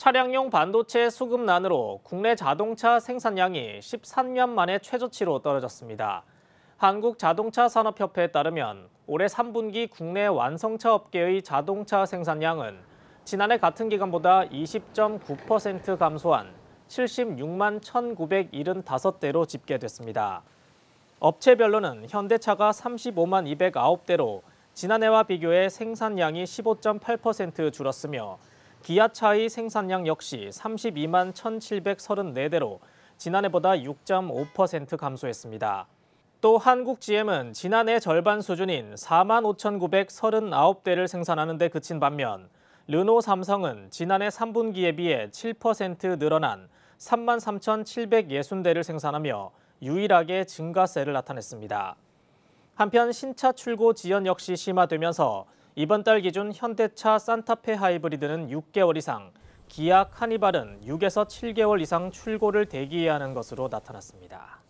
차량용 반도체 수급난으로 국내 자동차 생산량이 13년 만에 최저치로 떨어졌습니다. 한국자동차산업협회에 따르면 올해 3분기 국내 완성차 업계의 자동차 생산량은 지난해 같은 기간보다 20.9% 감소한 76만 1,975대로 집계됐습니다. 업체별로는 현대차가 35만 209대로 지난해와 비교해 생산량이 15.8% 줄었으며 기아차의 생산량 역시 32만 1,734대로 지난해보다 6.5% 감소했습니다. 또 한국 GM은 지난해 절반 수준인 4만 5,939대를 생산하는 데 그친 반면 르노 삼성은 지난해 3분기에 비해 7% 늘어난 3만 3,760대를 생산하며 유일하게 증가세를 나타냈습니다. 한편 신차 출고 지연 역시 심화되면서 이번 달 기준 현대차 산타페 하이브리드는 6개월 이상, 기아 카니발은 6에서 7개월 이상 출고를 대기해야 하는 것으로 나타났습니다.